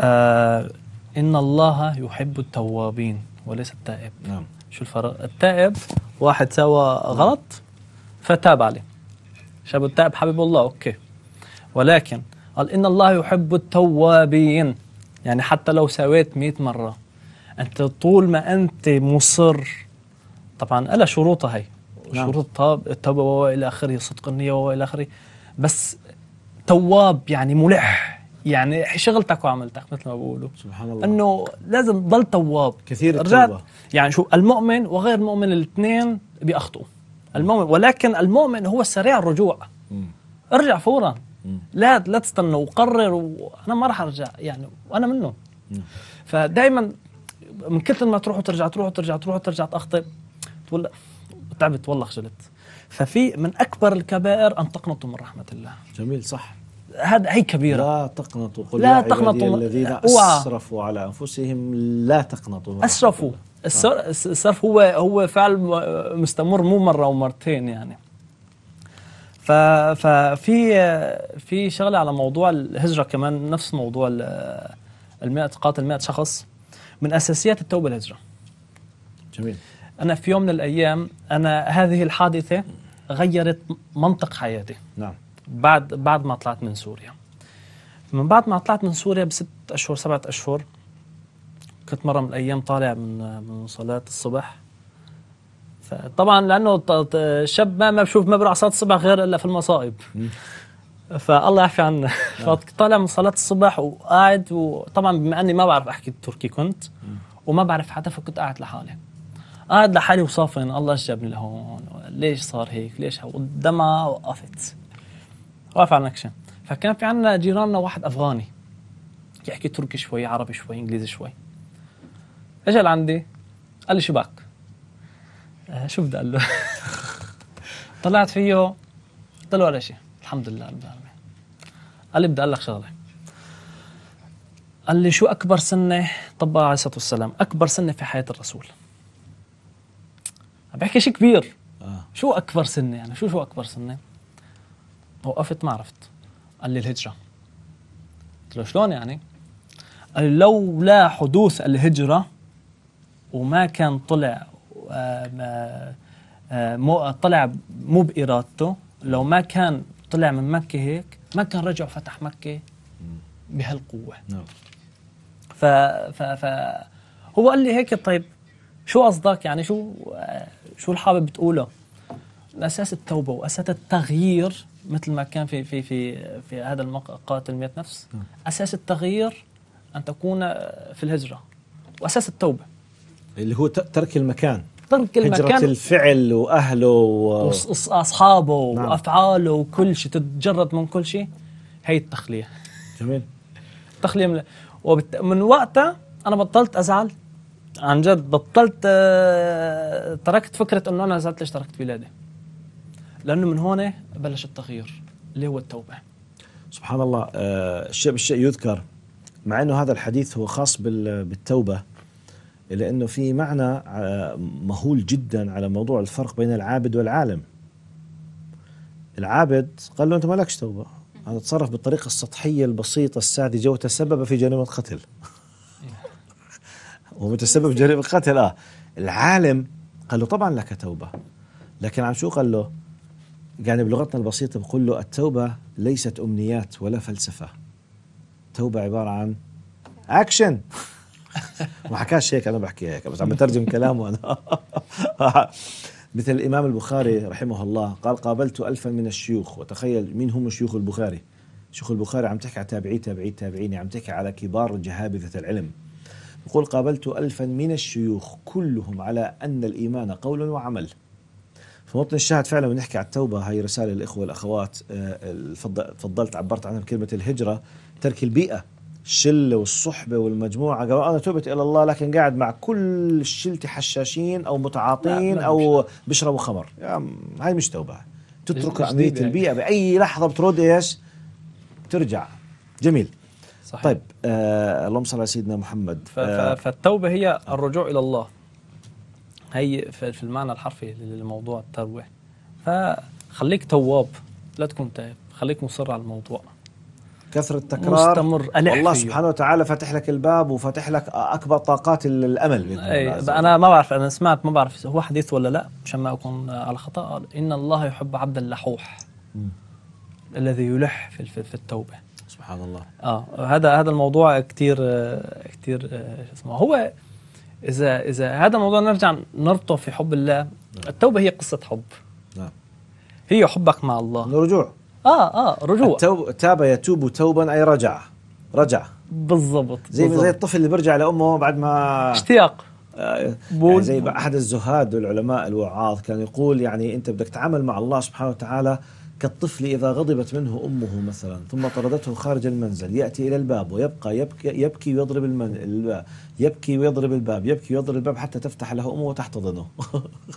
آه ان الله يحب التوابين وليس التائب نعم شو الفرق التائب واحد سوى غلط فتاب عليه شاب التائب حبيب الله اوكي ولكن قال ان الله يحب التوابين يعني حتى لو سويت 100 مره انت طول ما انت مصر طبعا ألا شروطها هي نعم. وشروط التوبة التوبة وإلى آخره صدق النية وإلى آخره بس تواب يعني ملح يعني شغلتك وعملتك مثل ما بقولوا سبحان الله انه لازم تضل تواب كثير التوبه يعني شو المؤمن وغير المؤمن الاثنين بيخطئوا المؤمن ولكن المؤمن هو سريع الرجوع مم. ارجع فورا لا لا تستنى وقرر وانا ما راح ارجع يعني وانا منهم فدائما من كثر ما تروح وترجع تروح وترجع تروح وترجع تاخطئ تقول تعبت والله خجلت ففي من اكبر الكبائر ان تقنطوا من رحمه الله جميل صح هذا هي كبيره لا تقنطوا قل لا تقنطوا الذين اسرفوا على انفسهم لا تقنطوا اسرفوا الصرف نعم. هو هو فعل مستمر مو مره ومرتين يعني ففي في شغله على موضوع الهجره كمان نفس موضوع ال 100 قاتل 100 شخص من اساسيات التوبه الهجره جميل أنا في يوم من الأيام أنا هذه الحادثة غيرت منطق حياتي نعم بعد بعد ما طلعت من سوريا من بعد ما طلعت من سوريا بست أشهر سبعة أشهر كنت مرة من الأيام طالع من من صلاة الصبح فطبعا لأنه شاب ما ما بشوف ما بروح صلاة الصبح غير إلا في المصائب فالله يعفي عنا نعم. فطالع من صلاة الصبح وقاعد وطبعا بما أني ما بعرف أحكي التركي كنت وما بعرف حتى فكنت قاعد لحالي قاعد لحالي وصافن الله ايش جابني لهون ليش صار هيك ليش والدمعه وقفت واقف على النكشه فكان في عندنا جيراننا واحد افغاني يحكي تركي شوي عربي شوي انجليزي شوي اجى لعندي قال لي شو آه شو بدي قال له؟ طلعت فيه قلت له ولا شيء الحمد لله رب العالمين قال لي بدي اقول لك شغله قال لي شو اكبر سنه طبقها عليه الصلاه والسلام اكبر سنه في حياه الرسول عم بحكي شيء كبير آه. شو اكبر سنه يعني شو شو اكبر سنه وقفت ما عرفت قال لي الهجره قلت له شلون يعني قال لي لولا حدوث الهجره وما كان طلع مو طلع مو بارادته لو ما كان طلع من مكه هيك ما كان رجع فتح مكه بهالقوه نعم. ف ف ف هو قال لي هيك طيب شو قصدك يعني شو آه، شو اللي حابب تقوله اساس التوبه واساس التغيير مثل ما كان في في في في هذا المقاتل 100 نفس نعم. اساس التغيير ان تكون آه، في الهجره واساس التوبه اللي هو ترك المكان ترك المكان هجرة الفعل واهله و... واصحابه نعم. وافعاله وكل شيء تتجرد من كل شيء هي التخليه جميل التخليه من, وبت... من وقتها انا بطلت ازعل عن جد بطلت آه، تركت فكره انه انا نزلت ليش تركت بلادي لانه من هون بلش التغيير اللي هو التوبه سبحان الله آه، الشيء بالشيء يذكر مع انه هذا الحديث هو خاص بالتوبه الا انه في معنى آه، مهول جدا على موضوع الفرق بين العابد والعالم العابد قال له انت ما لكش توبه هذا تصرف بالطريقه السطحيه البسيطه الساذجه وتسبب في جريمه قتل ومتسبب جريمة قتل آه العالم قال له طبعا لك توبة لكن عم شو قال له يعني بلغتنا البسيطة بقول له التوبة ليست أمنيات ولا فلسفة توبة عبارة عن أكشن ما حكاش هيك أنا بحكي هيك بس عم بترجم كلامه أنا مثل الإمام البخاري رحمه الله قال قابلت ألفا من الشيوخ وتخيل مين هم شيوخ البخاري شيخ البخاري عم تحكي على تابعي تابعي تابعيني عم تحكي على كبار جهابذة العلم يقول قابلت ألفا من الشيوخ كلهم على أن الإيمان قول وعمل فمبطن الشاهد فعلا ونحكي على التوبة هاي رسالة للإخوة والأخوات تفضلت آه، عبرت عنها بكلمة الهجرة ترك البيئة الشلة والصحبة والمجموعة قالوا أنا تبت إلى الله لكن قاعد مع كل شلتي حشاشين أو متعاطين لا لا أو بيشربوا خمر يعني هاي مش توبة تترك عملية يعني. البيئة بأي لحظة بترد إيش ترجع جميل صحيح طيب آه اللهم صل على سيدنا محمد ف... آه، فالتوبة هي الرجوع إلى الله هي في المعنى الحرفي لموضوع الترويح فخليك تواب لا تكون تائب خليك مصر على الموضوع كثرة التكرار مستمر الله سبحانه وتعالى فاتح لك الباب وفاتح لك أكبر طاقات الأمل أي أنا ما بعرف أنا سمعت ما بعرف هو حديث ولا لا مشان ما أكون على خطأ إن الله يحب عبدا اللحوح الذي يلح في التوبة سبحان الله اه هذا هذا الموضوع كثير كثير آه، اسمه هو اذا اذا هذا الموضوع نرجع نربطه في حب الله نعم. التوبه هي قصه حب نعم هي حبك مع الله رجوع اه اه رجوع التوب تاب يتوب توبا اي رجع رجع بالضبط زي بالزبط. زي الطفل اللي بيرجع لامه بعد ما اشتياق آه، يعني زي احد الزهاد والعلماء الوعاظ كان يقول يعني انت بدك تتعامل مع الله سبحانه وتعالى كالطفل إذا غضبت منه أمه مثلا ثم طردته خارج المنزل يأتي إلى الباب ويبقى يبكي, يبكي ويضرب الباب يبكي ويضرب الباب يبكي ويضرب الباب حتى تفتح له أمه وتحتضنه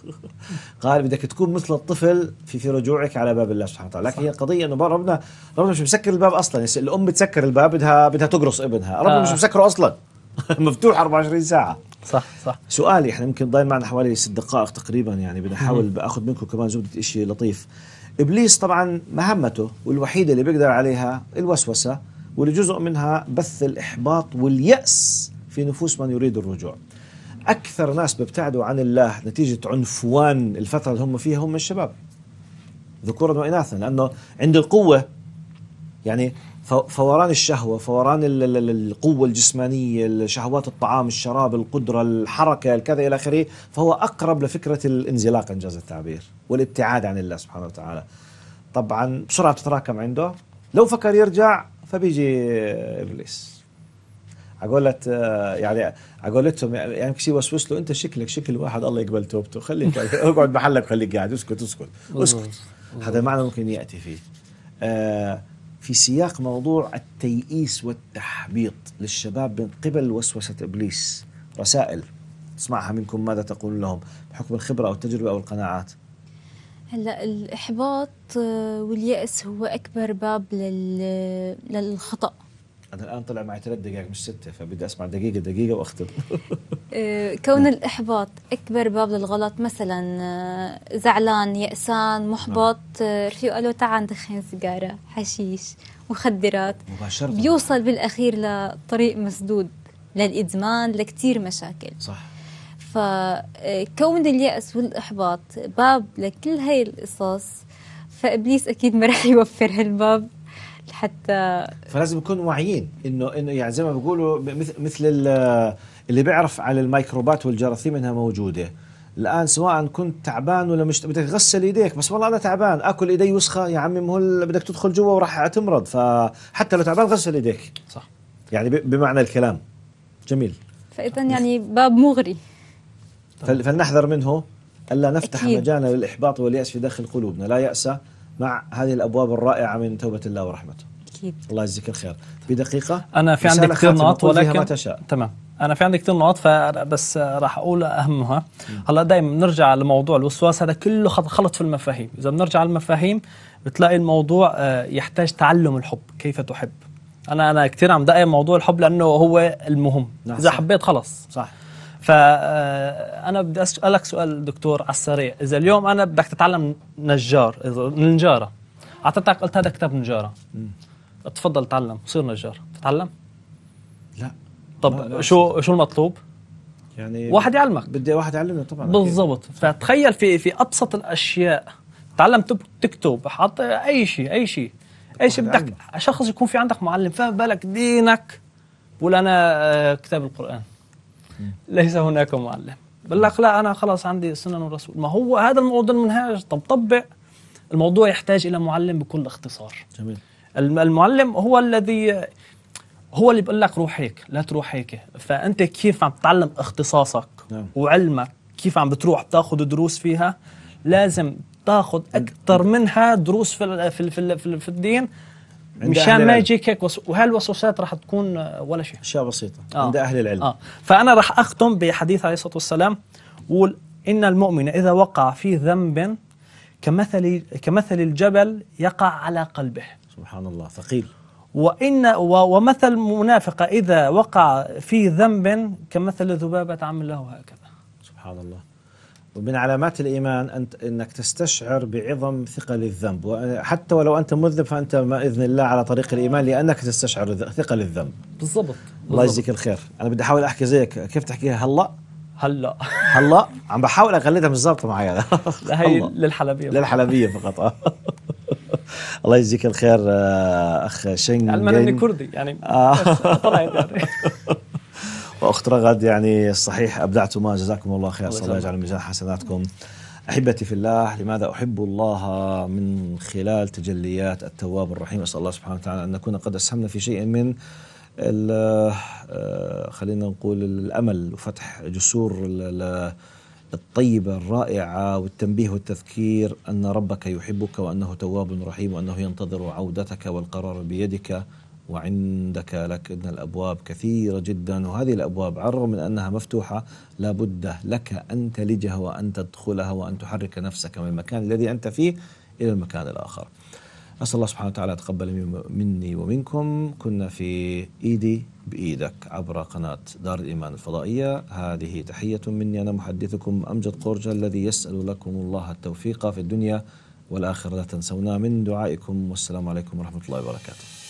قال بدك تكون مثل الطفل في في رجوعك على باب الله سبحانه وتعالى لكن هي القضية أنه ربنا ربنا مش مسكر الباب أصلا الأم بتسكر الباب بدها بدها تقرص ابنها ربنا آه. مش مسكره أصلا مفتوح 24 ساعة صح صح سؤالي احنا يمكن ضايل معنا حوالي ست دقائق تقريبا يعني بدي احاول باخذ منكم كمان زبده شيء لطيف إبليس طبعا مهمته والوحيدة اللي بيقدر عليها الوسوسة والجزء منها بث الإحباط واليأس في نفوس من يريد الرجوع أكثر ناس بيبتعدوا عن الله نتيجة عنفوان الفترة اللي هم فيها هم الشباب ذكورا وإناثا لأنه عند القوة يعني فوران الشهوة فوران القوة الجسمانية شهوات الطعام الشراب القدرة الحركة الكذا إلى آخره فهو أقرب لفكرة الانزلاق إن جاز التعبير والابتعاد عن الله سبحانه وتعالى طبعا بسرعة تتراكم عنده لو فكر يرجع فبيجي إبليس عقولت يعني عقولتهم يعني كشي وسوس له انت شكلك شكل واحد الله يقبل توبته خليك يعني اقعد محلك خليك قاعد اسكت اسكت اسكت هذا معنى ممكن ياتي فيه آه في سياق موضوع التيئيس والتحبيط للشباب من قبل وسوسة إبليس رسائل تسمعها منكم ماذا تقول لهم بحكم الخبرة أو التجربة أو القناعات هلا الإحباط آه، واليأس هو أكبر باب للخطأ انا الان طلع معي ثلاث دقائق مش سته فبدي اسمع دقيقه دقيقه واختم إيه، كون الاحباط اكبر باب للغلط مثلا آه، زعلان يأسان محبط رفيقه قال له تعال ندخن سيجاره حشيش مخدرات مباشرة بيوصل بالاخير لطريق مسدود للادمان لكثير مشاكل صح فكون آه، اليأس والإحباط باب لكل هاي القصص فإبليس أكيد ما راح يوفر هالباب حتى فلازم يكون واعيين انه انه يعني زي ما بيقولوا مثل مثل اللي بيعرف على الميكروبات والجراثيم انها موجوده الان سواء كنت تعبان ولا مش بدك تغسل ايديك بس والله انا تعبان اكل ايدي وسخه يا عمي مهل بدك تدخل جوا وراح تمرض فحتى لو تعبان غسل ايديك صح يعني بمعنى الكلام جميل فاذا يعني باب مغري فلنحذر منه الا نفتح أكيد. مجالا للاحباط والياس في داخل قلوبنا لا ياس مع هذه الابواب الرائعه من توبه الله ورحمته. اكيد. الله يجزيك الخير. في دقيقه انا في عندي كثير نقاط ولكن ما تشاء. تمام. انا في عندي كثير نقاط فبس راح اقول اهمها هلا دائما بنرجع لموضوع الوسواس هذا كله خلط في المفاهيم اذا بنرجع للمفاهيم بتلاقي الموضوع آه، يحتاج تعلم الحب كيف تحب انا انا كثير عم دقق موضوع الحب لانه هو المهم نعم اذا حبيت خلص صح فانا بدي اسالك سؤال دكتور على السريع اذا اليوم انا بدك تتعلم نجار النجاره اعطيتك قلت هذا كتاب نجاره تفضل تعلم صير نجار تتعلم لا طب لا لا شو لا. شو المطلوب يعني واحد يعلمك بدي واحد يعلمني طبعا بالضبط فتخيل في في ابسط الاشياء تعلم تكتب حط اي شيء اي شيء اي شيء بدك شخص يكون في عندك معلم فاهم بالك دينك ولا انا آه، كتاب القران ليس هناك معلم بالله لا انا خلاص عندي سنن الرسول ما هو هذا الموضوع المنهاج طب طبق الموضوع يحتاج الى معلم بكل اختصار جميل المعلم هو الذي هو اللي بيقول لك روح هيك لا تروح هيك فانت كيف عم تتعلم اختصاصك نعم. وعلمك كيف عم بتروح تاخذ دروس فيها لازم تاخذ اكثر منها دروس في في, في, في الدين مشان ما يجيك هيك وصف وهالوصفات راح تكون آه، ولا شيء اشياء بسيطه آه. عند اهل العلم آه. فانا راح اختم بحديث عليه الصلاه والسلام قول ان المؤمن اذا وقع في ذنب كمثل كمثل الجبل يقع على قلبه سبحان الله ثقيل وإن ومثل المنافق إذا وقع في ذنب كمثل ذبابة له هكذا سبحان الله ومن علامات الايمان أنت انك تستشعر بعظم ثقل الذنب وحتى ولو انت مذنب فانت باذن الله على طريق الايمان لانك تستشعر ثقل الذنب بالضبط الله يجزيك الخير انا بدي احاول احكي زيك كيف تحكيها هلا هلا هلا عم بحاول اقلدها بالضبط معي هذا هي للحلبيه للحلبيه فقط الله يجزيك الخير آه، اخ شنجن علما اني كردي يعني آه. طلعت يعني واخت رغد يعني صحيح ابدعتما جزاكم الله خير الله يجعل ميزان حسناتكم احبتي في الله لماذا احب الله من خلال تجليات التواب الرحيم اسال الله سبحانه وتعالى ان نكون قد اسهمنا في شيء من آه، خلينا نقول الامل وفتح جسور الطيبة الرائعة والتنبيه والتذكير أن ربك يحبك وأنه تواب رحيم وأنه ينتظر عودتك والقرار بيدك وعندك لكن الأبواب كثيرة جدا وهذه الأبواب على الرغم من أنها مفتوحة لابد لك أن تلجها وأن تدخلها وأن تحرك نفسك من المكان الذي أنت فيه إلى المكان الآخر أسأل الله سبحانه وتعالى يتقبل مني ومنكم كنا في إيدي بإيدك عبر قناة دار الإيمان الفضائية هذه تحية مني أنا محدثكم أمجد قرجة الذي يسأل لكم الله التوفيق في الدنيا والآخرة لا تنسونا من دعائكم والسلام عليكم ورحمة الله وبركاته